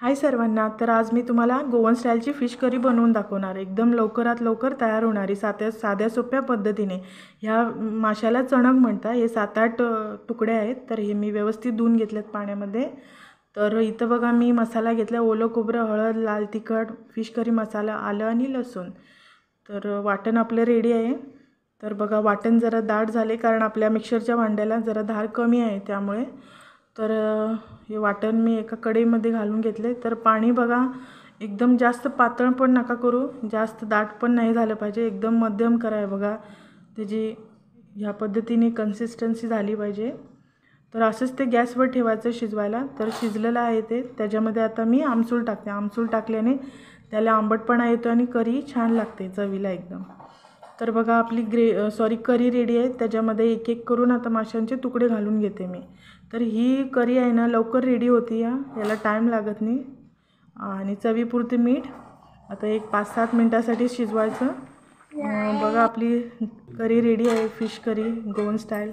हाय सर्वांना तर आज मी तुम्हाला गोवन स्टाईलची फिश करी बनवून दाखवणार एकदम लवकरात लवकर तयार होणारी साध्या साध्या सोप्या पद्धतीने ह्या माशाला चणक म्हणता हे सात आठ तुकडे आहेत तर हे मी व्यवस्थित धुवून घेतलेत पाण्यामध्ये तर इथं बघा मी मसाला घेतला ओलं कोबरं हळद लाल तिखट फिश करी मसाला आलं आणि लसूण तर वाटण आपलं रेडी आहे तर बघा वाटण जरा दाट झाले कारण आपल्या मिक्सरच्या भांड्याला जरा धार कमी आहे त्यामुळे तर हे वाटण मी एका कढईमध्ये घालून घेतले तर पाणी बघा एकदम जास्त पातळ पण नका करू जास्त दाट पण नाही झालं पाहिजे एकदम मध्यम कराय बघा त्याची ह्या पद्धतीने कन्सिस्टन्सी झाली पाहिजे तर असंच ते गॅसवर ठेवायचं शिजवायला तर शिजलेलं आहे ते त्याच्यामध्ये आता मी आमसूल टाकते आमसूल टाकल्याने त्याला आंबटपणा येतो आणि करी छान लागते चवीला एकदम तर बघा आपली ग्रे सॉरी करी रेडी आहे त्याच्यामध्ये एक एक करून आता माशांचे तुकडे घालून घेते मी तर ही करी आहे ना लवकर रेडी होती या याला टाईम लागत नाही आणि चवीपुरते मीठ आता एक पाच सात मिनटासाठी शिजवायचं बघा आपली करी रेडी आहे फिश करी गोवन स्टाईल